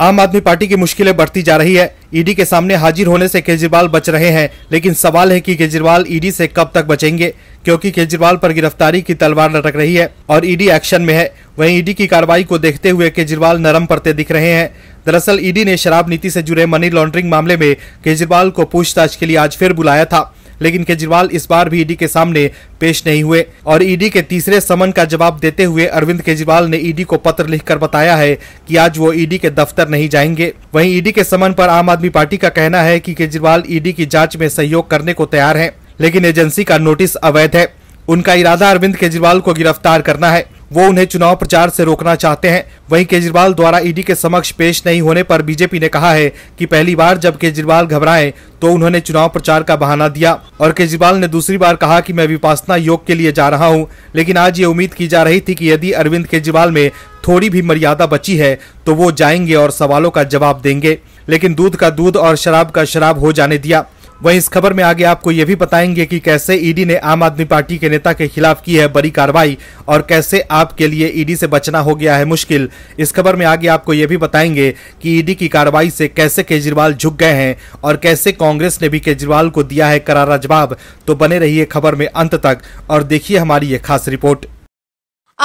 आम आदमी पार्टी की मुश्किलें बढ़ती जा रही है ईडी के सामने हाजिर होने से केजरीवाल बच रहे हैं लेकिन सवाल है कि केजरीवाल ईडी से कब तक बचेंगे क्योंकि केजरीवाल पर गिरफ्तारी की तलवार लटक रही है और ईडी एक्शन में है वहीं ईडी की कार्रवाई को देखते हुए केजरीवाल नरम पड़ते दिख रहे हैं दरअसल ईडी ने शराब नीति से जुड़े मनी लॉन्ड्रिंग मामले में केजरीवाल को पूछताछ के लिए आज फिर बुलाया था लेकिन केजरीवाल इस बार भी ईडी के सामने पेश नहीं हुए और ईडी के तीसरे समन का जवाब देते हुए अरविंद केजरीवाल ने ईडी को पत्र लिखकर बताया है कि आज वो ईडी के दफ्तर नहीं जाएंगे वहीं ईडी के समन पर आम आदमी पार्टी का कहना है कि केजरीवाल ईडी की जांच में सहयोग करने को तैयार है लेकिन एजेंसी का नोटिस अवैध है उनका इरादा अरविंद केजरीवाल को गिरफ्तार करना है वो उन्हें चुनाव प्रचार से रोकना चाहते हैं वहीं केजरीवाल द्वारा ईडी के समक्ष पेश नहीं होने पर बीजेपी ने कहा है कि पहली बार जब केजरीवाल घबराए तो उन्होंने चुनाव प्रचार का बहाना दिया और केजरीवाल ने दूसरी बार कहा कि मैं विपासना योग के लिए जा रहा हूं लेकिन आज ये उम्मीद की जा रही थी कि यदि अरविंद केजरीवाल में थोड़ी भी मर्यादा बची है तो वो जाएंगे और सवालों का जवाब देंगे लेकिन दूध का दूध और शराब का शराब हो जाने दिया वहीं इस खबर में आगे आपको ये भी बताएंगे कि कैसे ईडी ने आम आदमी पार्टी के नेता के खिलाफ की है बड़ी कार्रवाई और कैसे आपके लिए ईडी से बचना हो गया है मुश्किल इस खबर में आगे आपको ये भी बताएंगे कि ईडी की कार्रवाई से कैसे केजरीवाल झुक गए हैं और कैसे कांग्रेस ने भी केजरीवाल को दिया है करारा जवाब तो बने रहिए खबर में अंत तक और देखिए हमारी ये खास रिपोर्ट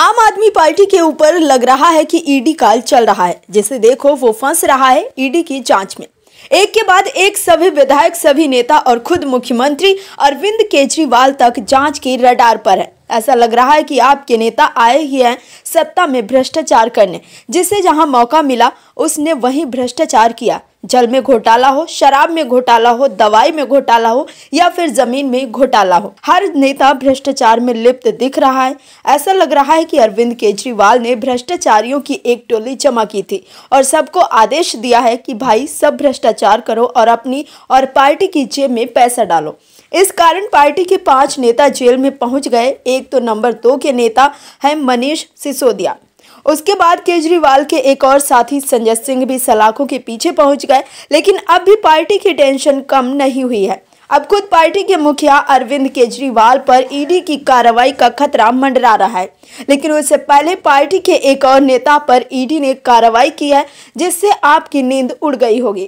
आम आदमी पार्टी के ऊपर लग रहा है कि ईडी काल चल रहा है जिसे देखो वो फंस रहा है ईडी की जांच में एक के बाद एक सभी विधायक सभी नेता और खुद मुख्यमंत्री अरविंद केजरीवाल तक जांच के रडार पर है ऐसा लग रहा है कि आपके नेता आए ही हैं सत्ता में भ्रष्टाचार करने जिसे जहां मौका मिला उसने वहीं भ्रष्टाचार किया जल में घोटाला हो शराब में घोटाला हो दवाई में घोटाला हो या फिर जमीन में घोटाला हो हर नेता भ्रष्टाचार में लिप्त दिख रहा है ऐसा लग रहा है कि अरविंद केजरीवाल ने भ्रष्टाचारियों की एक टोली जमा की थी और सबको आदेश दिया है कि भाई सब भ्रष्टाचार करो और अपनी और पार्टी की जेब में पैसा डालो इस कारण पार्टी के पांच नेता जेल में पहुंच गए एक तो नंबर दो के नेता है मनीष सिसोदिया उसके बाद केजरीवाल के एक और साथी संजय सिंह भी सलाखों के पीछे पहुंच गए लेकिन अब भी पार्टी की टेंशन कम नहीं हुई है अब खुद पार्टी के मुखिया अरविंद केजरीवाल पर ईडी की कार्रवाई का खतरा मंडरा रहा है लेकिन उससे पहले पार्टी के एक और नेता पर ईडी ने कार्रवाई की है जिससे आपकी नींद उड़ गई होगी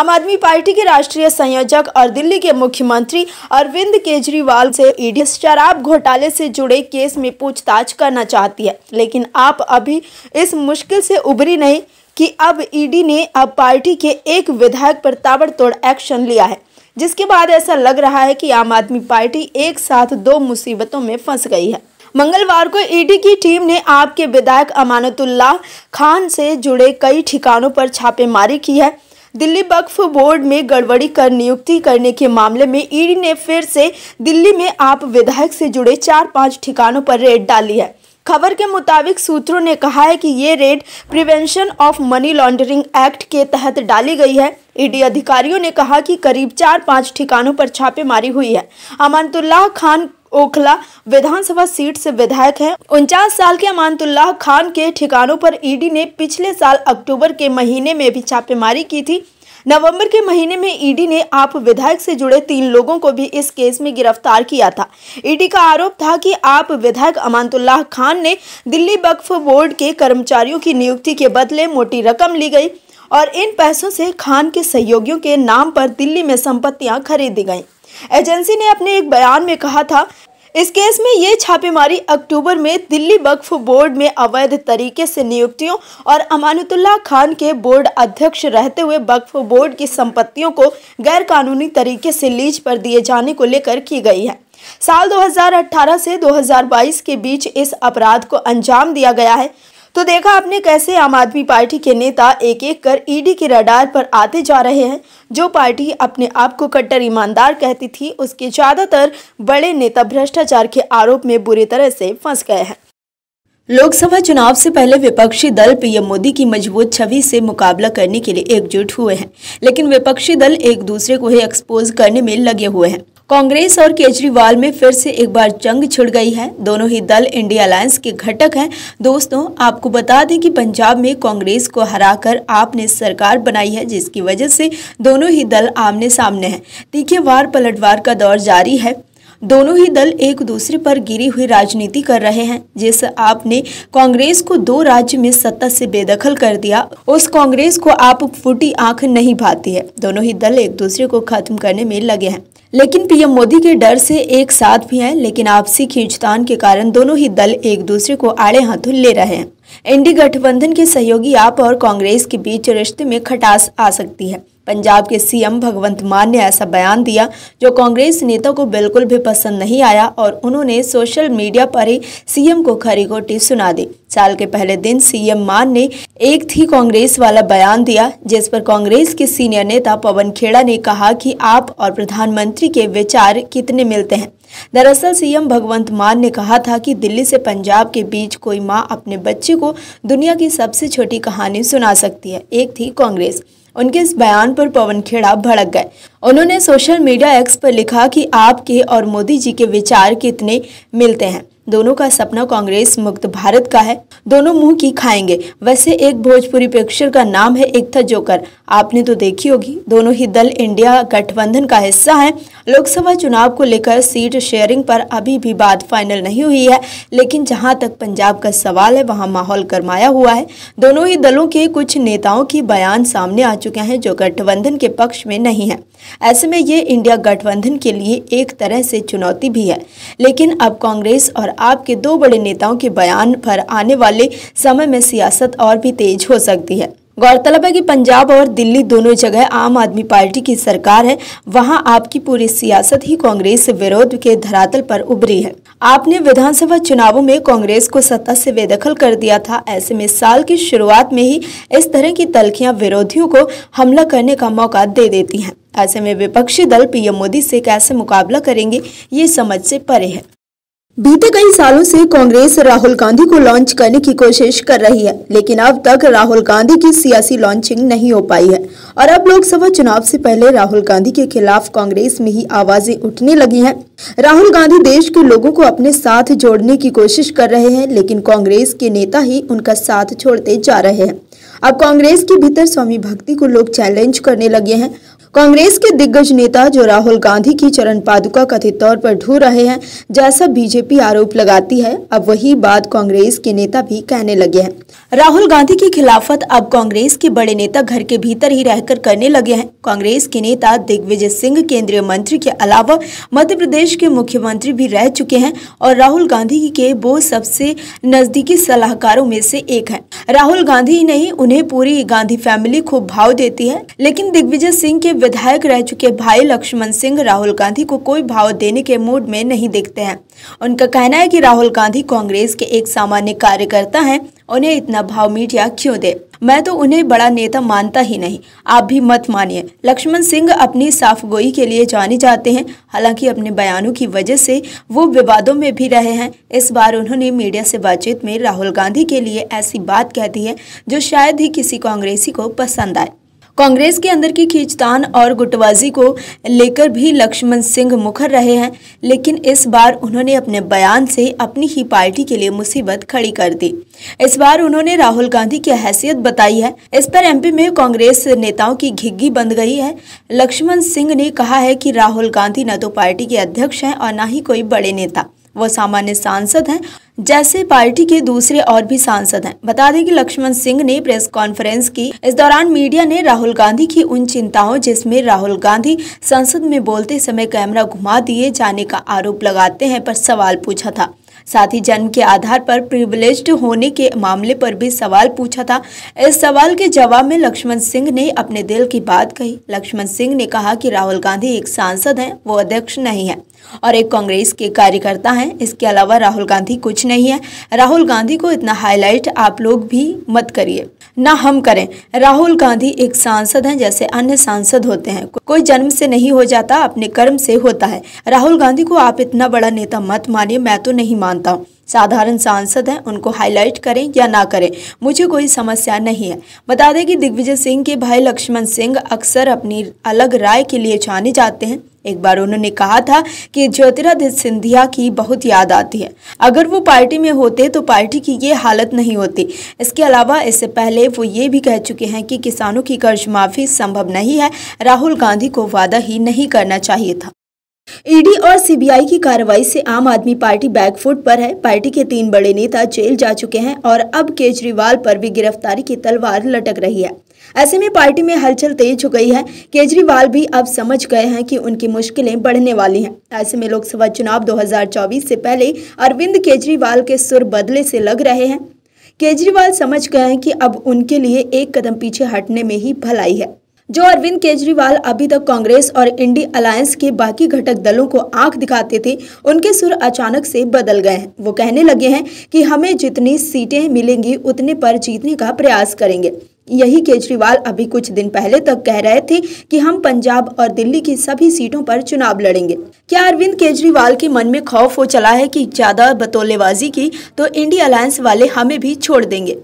आम आदमी पार्टी के राष्ट्रीय संयोजक और दिल्ली के मुख्यमंत्री अरविंद केजरीवाल से ईडी शराब घोटाले से जुड़े केस में पूछताछ करना चाहती है लेकिन आप अभी इस मुश्किल से उभरी नहीं कि अब ईडी ने अब पार्टी के एक विधायक पर ताबड़तोड़ एक्शन लिया है जिसके बाद ऐसा लग रहा है कि आम आदमी पार्टी एक साथ दो मुसीबतों में फंस गई है मंगलवार को ईडी e की टीम ने आपके विधायक अमानतुल्लाह खान से जुड़े कई ठिकानों पर छापेमारी की है दिल्ली वक्फ बोर्ड में गड़बड़ी कर नियुक्ति करने के मामले में ईडी e ने फिर से दिल्ली में आप विधायक से जुड़े चार पांच ठिकानों पर रेड डाली है खबर के मुताबिक सूत्रों ने कहा है कि ये raid prevention of money laundering act के तहत डाली गई है ईडी अधिकारियों ने कहा कि करीब चार पांच ठिकानों पर छापेमारी हुई है अमानतुल्लाह खान ओखला विधानसभा सीट से विधायक हैं। उनचास साल के अमानतुल्लाह खान के ठिकानों पर ईडी ने पिछले साल अक्टूबर के महीने में भी छापेमारी की थी नवंबर के महीने में ईडी ने आप विधायक से जुड़े तीन लोगों को भी इस केस में गिरफ्तार किया था ईडी का आरोप था कि आप विधायक अमानतुल्लाह खान ने दिल्ली वक्फ बोर्ड के कर्मचारियों की नियुक्ति के बदले मोटी रकम ली गई और इन पैसों से खान के सहयोगियों के नाम पर दिल्ली में संपत्तियां खरीदी गईं एजेंसी ने अपने एक बयान में कहा था इस केस में ये छापेमारी अक्टूबर में दिल्ली वक्फ बोर्ड में अवैध तरीके से नियुक्तियों और अमानतुल्ला खान के बोर्ड अध्यक्ष रहते हुए वक्फ बोर्ड की संपत्तियों को गैरकानूनी तरीके से लीज पर दिए जाने को लेकर की गई है साल 2018 से 2022 के बीच इस अपराध को अंजाम दिया गया है तो देखा आपने कैसे आम आदमी पार्टी के नेता एक एक कर ईडी e के रडार पर आते जा रहे हैं जो पार्टी अपने आप को कट्टर ईमानदार कहती थी उसके ज़्यादातर बड़े नेता भ्रष्टाचार के आरोप में बुरी तरह से फंस गए हैं लोकसभा चुनाव से पहले विपक्षी दल पीएम मोदी की मजबूत छवि से मुकाबला करने के लिए एकजुट हुए हैं लेकिन विपक्षी दल एक दूसरे को ही एक्सपोज करने में लगे हुए हैं कांग्रेस और केजरीवाल में फिर से एक बार जंग छिड़ गई है दोनों ही दल इंडिया अलायंस के घटक हैं दोस्तों आपको बता दें कि पंजाब में कांग्रेस को हराकर आपने सरकार बनाई है जिसकी वजह से दोनों ही दल आमने सामने हैं तीखे वार पलटवार का दौर जारी है दोनों ही दल एक दूसरे पर गिरी हुई राजनीति कर रहे हैं जिस आपने कांग्रेस को दो राज्य में सत्ता से बेदखल कर दिया उस कांग्रेस को आप फूटी आंख नहीं भाती है दोनों ही दल एक दूसरे को खत्म करने में लगे हैं लेकिन पीएम मोदी के डर से एक साथ भी हैं लेकिन आपसी खींचतान के कारण दोनों ही दल एक दूसरे को आड़े हाथों ले रहे हैं एनडी गठबंधन के सहयोगी आप और कांग्रेस के बीच रिश्ते में खटास आ सकती है पंजाब के सीएम भगवंत मान ने ऐसा बयान दिया जो कांग्रेस नेता को बिल्कुल भी पसंद नहीं आया और उन्होंने सोशल मीडिया पर ही सीएम को खरी खोटी सुना दी साल के पहले दिन सीएम मान ने एक थी कांग्रेस वाला बयान दिया जिस पर कांग्रेस के सीनियर नेता पवन खेड़ा ने कहा कि आप और प्रधानमंत्री के विचार कितने मिलते हैं दरअसल सीएम भगवंत मान ने कहा था कि दिल्ली से पंजाब के बीच कोई माँ अपने बच्चे को दुनिया की सबसे छोटी कहानी सुना सकती है एक थी कांग्रेस उनके इस बयान पर पवन खेड़ा भड़क गए उन्होंने सोशल मीडिया एक्स पर लिखा कि आपके और मोदी जी के विचार कितने मिलते हैं दोनों का सपना कांग्रेस मुक्त भारत का है दोनों मुंह की खाएंगे वैसे एक भोजपुरी पिक्चर का नाम है एकता जोकर आपने तो देखी होगी दोनों ही दल इंडिया गठबंधन का हिस्सा है लोकसभा चुनाव को लेकर सीट शेयरिंग पर अभी भी बात फाइनल नहीं हुई है लेकिन जहां तक पंजाब का सवाल है वहां माहौल गरमाया हुआ है दोनों ही दलों के कुछ नेताओं की बयान सामने आ चुके हैं जो गठबंधन के पक्ष में नहीं है ऐसे में ये इंडिया गठबंधन के लिए एक तरह से चुनौती भी है लेकिन अब कांग्रेस और आपके दो बड़े नेताओं के बयान पर आने वाले समय में सियासत और भी तेज हो सकती है गौरतलब है कि पंजाब और दिल्ली दोनों जगह आम आदमी पार्टी की सरकार है वहां आपकी पूरी सियासत ही कांग्रेस विरोध के धरातल पर उभरी है आपने विधानसभा चुनावों में कांग्रेस को सत्ता से बेदखल कर दिया था ऐसे में साल की शुरुआत में ही इस तरह की तलखियां विरोधियों को हमला करने का मौका दे देती हैं ऐसे में विपक्षी दल पीएम मोदी से कैसे मुकाबला करेंगे ये समझ से परे है बीते कई सालों से कांग्रेस राहुल गांधी को लॉन्च करने की कोशिश कर रही है लेकिन अब तक राहुल गांधी की सियासी लॉन्चिंग नहीं हो पाई है और अब लोकसभा चुनाव से पहले राहुल गांधी के खिलाफ कांग्रेस में ही आवाजें उठने लगी हैं राहुल गांधी देश के लोगों को अपने साथ जोड़ने की कोशिश कर रहे हैं लेकिन कांग्रेस के नेता ही उनका साथ छोड़ते जा रहे हैं अब कांग्रेस के भीतर स्वामी भक्ति को लोग चैलेंज करने लगे हैं कांग्रेस के दिग्गज नेता जो राहुल गांधी की चरण पादुका कथित तौर पर ढो रहे हैं जैसा बीजेपी आरोप लगाती है अब वही बात कांग्रेस के नेता भी कहने लगे हैं राहुल गांधी की खिलाफत अब कांग्रेस के बड़े नेता घर के भीतर ही रहकर करने लगे हैं कांग्रेस के नेता दिग्विजय सिंह केंद्रीय मंत्री के अलावा मध्य प्रदेश के मुख्यमंत्री भी रह चुके हैं और राहुल गांधी के वो सबसे नजदीकी सलाहकारों में से एक है राहुल गांधी ही नहीं उन्हें पूरी गांधी फैमिली खूब भाव देती है लेकिन दिग्विजय सिंह के विधायक रह चुके भाई लक्ष्मण सिंह राहुल गांधी को कोई भाव देने के मूड में नहीं देखते हैं उनका कहना है कि राहुल गांधी कांग्रेस के एक सामान्य कार्यकर्ता हैं उन्हें इतना भाव मीडिया क्यों दे मैं तो उन्हें बड़ा नेता मानता ही नहीं आप भी मत मानिए लक्ष्मण सिंह अपनी साफ गोई के लिए जाने जाते हैं हालांकि अपने बयानों की वजह से वो विवादों में भी रहे हैं इस बार उन्होंने मीडिया से बातचीत में राहुल गांधी के लिए ऐसी बात कह दी है जो शायद ही किसी कांग्रेसी को पसंद आए कांग्रेस के अंदर की खींचतान और गुटबाजी को लेकर भी लक्ष्मण सिंह मुखर रहे हैं लेकिन इस बार उन्होंने अपने बयान से अपनी ही पार्टी के लिए मुसीबत खड़ी कर दी इस बार उन्होंने राहुल गांधी की हैसियत बताई है इस पर एमपी में कांग्रेस नेताओं की घिग्गी बंद गई है लक्ष्मण सिंह ने कहा है कि राहुल गांधी न तो पार्टी के अध्यक्ष हैं और न ही कोई बड़े नेता वो सामान्य सांसद हैं जैसे पार्टी के दूसरे और भी सांसद हैं बता दें कि लक्ष्मण सिंह ने प्रेस कॉन्फ्रेंस की इस दौरान मीडिया ने राहुल गांधी की उन चिंताओं जिसमें राहुल गांधी संसद में बोलते समय कैमरा घुमा दिए जाने का आरोप लगाते हैं पर सवाल पूछा था साथ ही जन्म के आधार पर प्रिविलेज होने के मामले पर भी सवाल पूछा था इस सवाल के जवाब में लक्ष्मण सिंह ने अपने दिल की बात कही लक्ष्मण सिंह ने कहा कि राहुल गांधी एक सांसद हैं वो अध्यक्ष नहीं है और एक कांग्रेस के कार्यकर्ता हैं इसके अलावा राहुल गांधी कुछ नहीं है राहुल गांधी को इतना हाईलाइट आप लोग भी मत करिए ना हम करें राहुल गांधी एक सांसद हैं जैसे अन्य सांसद होते हैं कोई जन्म से नहीं हो जाता अपने कर्म से होता है राहुल गांधी को आप इतना बड़ा नेता मत मानिए मैं तो नहीं मान मानता हूँ साधारण सांसद हैं उनको हाईलाइट करें या ना करें मुझे कोई समस्या नहीं है बता दें कि दिग्विजय सिंह के भाई लक्ष्मण सिंह अक्सर अपनी अलग राय के लिए जाने जाते हैं एक बार उन्होंने कहा था कि ज्योतिरादित्य सिंधिया की बहुत याद आती है अगर वो पार्टी में होते तो पार्टी की ये हालत नहीं होती इसके अलावा इससे पहले वो ये भी कह चुके हैं कि किसानों की कर्ज माफी संभव नहीं है राहुल गांधी को वादा ही नहीं करना चाहिए था ईडी और सीबीआई की कार्रवाई से आम आदमी पार्टी बैकफुट पर है पार्टी के तीन बड़े नेता जेल जा चुके हैं और अब केजरीवाल पर भी गिरफ्तारी की तलवार लटक रही है ऐसे में पार्टी में हलचल तेज हो गई है केजरीवाल भी अब समझ गए हैं कि उनकी मुश्किलें बढ़ने वाली हैं ऐसे में लोकसभा चुनाव 2024 से पहले अरविंद केजरीवाल के सुर बदले से लग रहे हैं केजरीवाल समझ गए हैं कि अब उनके लिए एक कदम पीछे हटने में ही भलाई है जो अरविंद केजरीवाल अभी तक कांग्रेस और इंडी अलायंस के बाकी घटक दलों को आंख दिखाते थे उनके सुर अचानक से बदल गए हैं वो कहने लगे हैं कि हमें जितनी सीटें मिलेंगी उतने पर जीतने का प्रयास करेंगे यही केजरीवाल अभी कुछ दिन पहले तक कह रहे थे कि हम पंजाब और दिल्ली की सभी सीटों पर चुनाव लड़ेंगे क्या अरविंद केजरीवाल के मन में खौफ हो चला है कि ज्यादा बतौलेबाजी की तो इंडी अलायंस वाले हमें भी छोड़ देंगे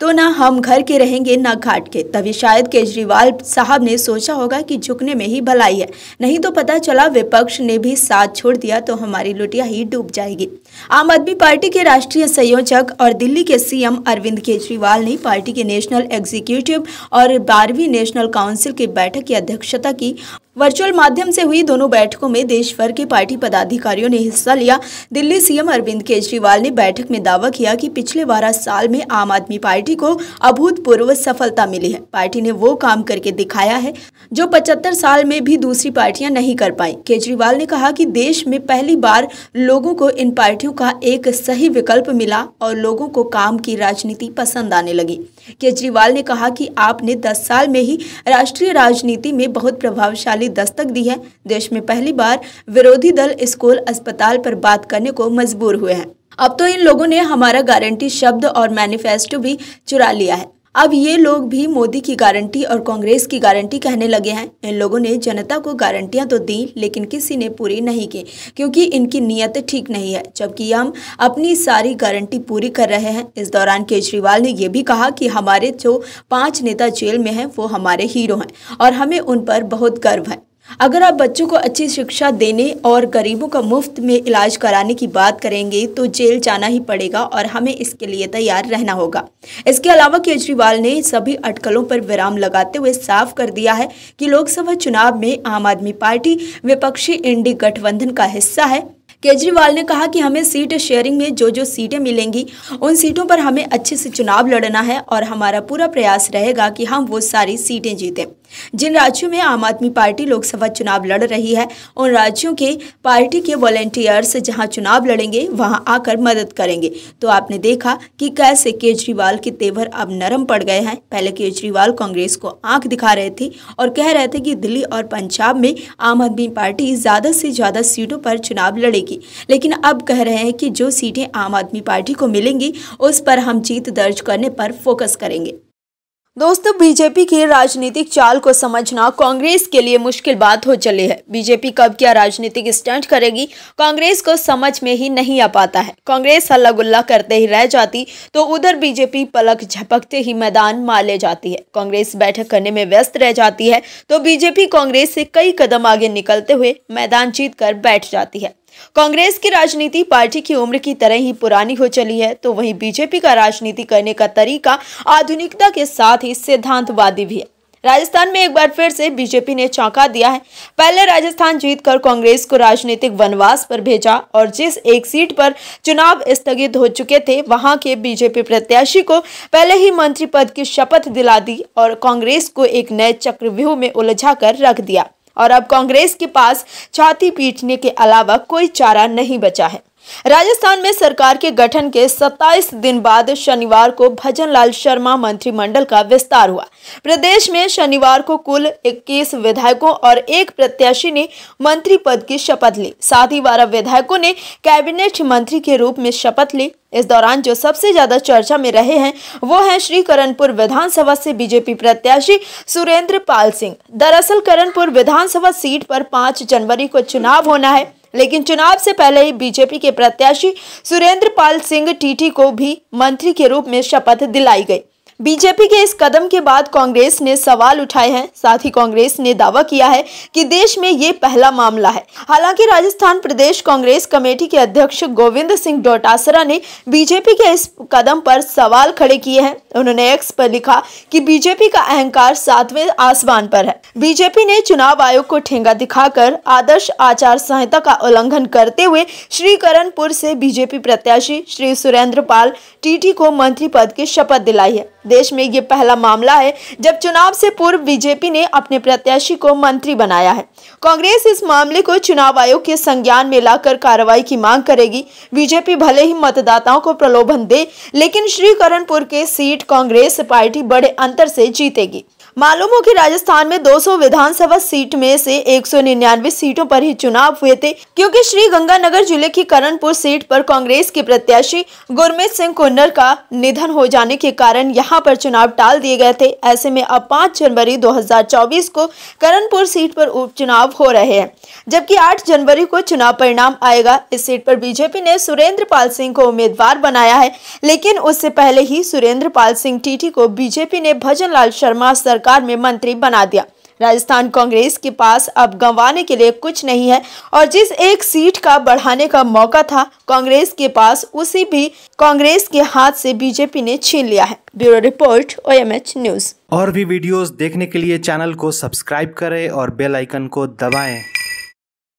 तो ना हम घर के रहेंगे ना घाट के तभी शायद केजरीवाल साहब ने सोचा होगा कि झुकने में ही भलाई है नहीं तो पता चला विपक्ष ने भी साथ छोड़ दिया तो हमारी लुटिया ही डूब जाएगी आम आदमी पार्टी के राष्ट्रीय संयोजक और दिल्ली के सीएम अरविंद केजरीवाल ने पार्टी के नेशनल एग्जीक्यूटिव और बारहवीं नेशनल काउंसिल की बैठक की अध्यक्षता की वर्चुअल माध्यम से हुई दोनों बैठकों में देश भर के पार्टी पदाधिकारियों ने हिस्सा लिया दिल्ली सीएम अरविंद केजरीवाल ने बैठक में दावा किया कि पिछले बारह साल में आम आदमी पार्टी को अभूतपूर्व सफलता मिली है पार्टी ने वो काम करके दिखाया है जो पचहत्तर साल में भी दूसरी पार्टियां नहीं कर पाई केजरीवाल ने कहा कि देश में पहली बार लोगों को इन पार्टियों साथियों का एक सही विकल्प मिला और लोगों को काम की राजनीति पसंद आने लगी केजरीवाल ने कहा कि आपने 10 साल में ही राष्ट्रीय राजनीति में बहुत प्रभावशाली दस्तक दी है देश में पहली बार विरोधी दल स्कूल अस्पताल पर बात करने को मजबूर हुए हैं अब तो इन लोगों ने हमारा गारंटी शब्द और मैनिफेस्टो भी चुरा लिया है अब ये लोग भी मोदी की गारंटी और कांग्रेस की गारंटी कहने लगे हैं इन लोगों ने जनता को गारंटियां तो दी लेकिन किसी ने पूरी नहीं की क्योंकि इनकी नीयत ठीक नहीं है जबकि हम अपनी सारी गारंटी पूरी कर रहे हैं इस दौरान केजरीवाल ने यह भी कहा कि हमारे जो पाँच नेता जेल में हैं वो हमारे हीरो हैं और हमें उन पर बहुत गर्व है अगर आप बच्चों को अच्छी शिक्षा देने और गरीबों का मुफ्त में इलाज कराने की बात करेंगे तो जेल जाना ही पड़ेगा और हमें इसके लिए तैयार रहना होगा इसके अलावा केजरीवाल ने सभी अटकलों पर विराम लगाते हुए साफ कर दिया है कि लोकसभा चुनाव में आम आदमी पार्टी विपक्षी इंडी गठबंधन का हिस्सा है केजरीवाल ने कहा कि हमें सीट शेयरिंग में जो जो सीटें मिलेंगी उन सीटों पर हमें अच्छे से चुनाव लड़ना है और हमारा पूरा प्रयास रहेगा कि हम वो सारी सीटें जीतें जिन राज्यों में आम आदमी पार्टी लोकसभा चुनाव लड़ रही है उन राज्यों के पार्टी के वॉलेंटियर्स जहां चुनाव लड़ेंगे वहां आकर मदद करेंगे तो आपने देखा कि कैसे केजरीवाल के तेवर अब नरम पड़ गए हैं पहले केजरीवाल कांग्रेस को आंख दिखा रहे थे और कह रहे थे कि दिल्ली और पंजाब में आम आदमी पार्टी ज़्यादा से ज़्यादा सीटों पर चुनाव लड़ेगी लेकिन अब कह रहे हैं कि जो सीटें आम आदमी पार्टी को मिलेंगी उस पर हम जीत दर्ज करने पर फोकस करेंगे दोस्तों बीजेपी की राजनीतिक चाल को समझना कांग्रेस के लिए मुश्किल बात हो चली है बीजेपी कब क्या राजनीतिक स्टंट करेगी कांग्रेस को समझ में ही नहीं आ पाता है कांग्रेस हल्ला गुल्ला करते ही रह जाती तो उधर बीजेपी पलक झपकते ही मैदान मार ले जाती है कांग्रेस बैठक करने में व्यस्त रह जाती है तो बीजेपी कांग्रेस से कई कदम आगे निकलते हुए मैदान जीत कर बैठ जाती है कांग्रेस की राजनीति पार्टी की उम्र की तरह ही पुरानी हो चली है तो वहीं बीजेपी का राजनीति करने का तरीका आधुनिकता के साथ ही सिद्धांतवादी भी है राजस्थान में एक बार फिर से बीजेपी ने चौंका दिया है पहले राजस्थान जीतकर कांग्रेस को राजनीतिक वनवास पर भेजा और जिस एक सीट पर चुनाव स्थगित हो चुके थे वहां के बीजेपी प्रत्याशी को पहले ही मंत्री पद की शपथ दिला दी और कांग्रेस को एक नए चक्रव्यूह में उलझा कर रख दिया और अब कांग्रेस के पास छाती पीटने के अलावा कोई चारा नहीं बचा है राजस्थान में सरकार के गठन के 27 दिन बाद शनिवार को भजन लाल शर्मा मंत्रिमंडल का विस्तार हुआ प्रदेश में शनिवार को कुल 21 विधायकों और एक प्रत्याशी ने मंत्री पद की शपथ ली साथ ही बारह विधायकों ने कैबिनेट मंत्री के रूप में शपथ ली इस दौरान जो सबसे ज्यादा चर्चा में रहे हैं वो है श्री करणपुर विधानसभा से बीजेपी प्रत्याशी सुरेंद्र पाल सिंह दरअसल करणपुर विधानसभा सीट पर 5 जनवरी को चुनाव होना है लेकिन चुनाव से पहले ही बीजेपी के प्रत्याशी सुरेंद्र पाल सिंह टीटी को भी मंत्री के रूप में शपथ दिलाई गई बीजेपी के इस कदम के बाद कांग्रेस ने सवाल उठाए हैं साथ ही कांग्रेस ने दावा किया है कि देश में ये पहला मामला है हालांकि राजस्थान प्रदेश कांग्रेस कमेटी के अध्यक्ष गोविंद सिंह डोटासरा ने बीजेपी के इस कदम पर सवाल खड़े किए हैं उन्होंने एक्स पर लिखा कि बीजेपी का अहंकार सातवें आसमान पर है बीजेपी ने चुनाव आयोग को ठेंगा दिखाकर आदर्श आचार संहिता का उल्लंघन करते हुए श्री करणपुर से बीजेपी प्रत्याशी श्री सुरेंद्र पाल टीटी को मंत्री पद की शपथ दिलाई है देश में ये पहला मामला है जब चुनाव से पूर्व बीजेपी ने अपने प्रत्याशी को मंत्री बनाया है कांग्रेस इस मामले को चुनाव आयोग के संज्ञान में लाकर कार्रवाई की मांग करेगी बीजेपी भले ही मतदाताओं को प्रलोभन दे लेकिन श्रीकरणपुर के सीट कांग्रेस पार्टी बड़े अंतर से जीतेगी मालूम हो कि राजस्थान में 200 विधानसभा सीट में से 199 सीटों पर ही चुनाव हुए थे क्योंकि श्री गंगानगर जिले की करणपुर सीट पर कांग्रेस के प्रत्याशी गुरमीत सिंह कुन्नर का निधन हो जाने के कारण यहां पर चुनाव टाल दिए गए थे ऐसे में अब 5 जनवरी 2024 को करणपुर सीट पर उपचुनाव हो रहे हैं जबकि 8 जनवरी को चुनाव परिणाम आएगा इस सीट पर बीजेपी ने सुरेंद्र पाल सिंह को उम्मीदवार बनाया है लेकिन उससे पहले ही सुरेंद्र पाल सिंह टीटी को बीजेपी ने भजन लाल शर्मा सरकार सरकार में मंत्री बना दिया राजस्थान कांग्रेस के पास अब गंवाने के लिए कुछ नहीं है और जिस एक सीट का बढ़ाने का मौका था कांग्रेस के पास उसी भी कांग्रेस के हाथ से बीजेपी ने छीन लिया है ब्यूरो रिपोर्ट ओएमएच न्यूज और भी वीडियोस देखने के लिए चैनल को सब्सक्राइब करें और बेल आइकन को दबाएं